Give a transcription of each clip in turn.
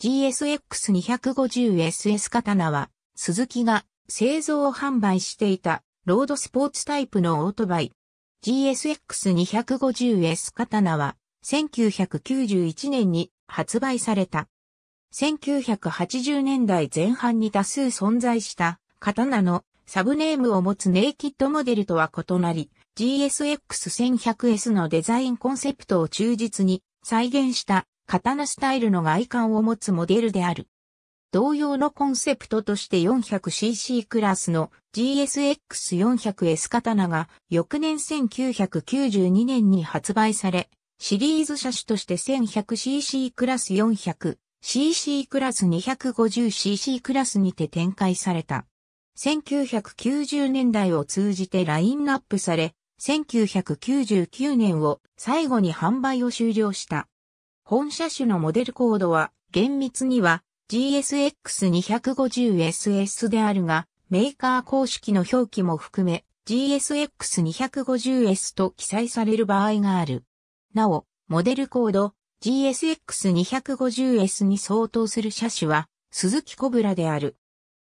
GSX250SS 刀は、鈴木が製造販売していたロードスポーツタイプのオートバイ。GSX250S 刀は、1991年に発売された。1980年代前半に多数存在した刀のサブネームを持つネイキッドモデルとは異なり、GSX1100S のデザインコンセプトを忠実に再現した刀スタイルの外観を持つモデルである。同様のコンセプトとして 400cc クラスの GSX400S 刀が翌年1992年に発売され、シリーズ車種として 1100cc クラス 400cc クラス 250cc クラスにて展開された。1990年代を通じてラインナップされ、1999年を最後に販売を終了した。本車種のモデルコードは、厳密には GSX250SS であるが、メーカー公式の表記も含め GSX250S と記載される場合がある。なお、モデルコード GSX250S に相当する車種は、スズキコブラである。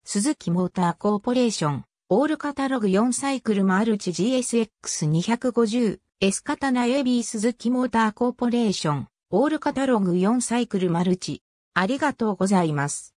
スズキモーターコーポレーション、オールカタログ4サイクルマルチ GSX250S カタナエビースズキモーターコーポレーション、オールカタログ4サイクルマルチ。ありがとうございます。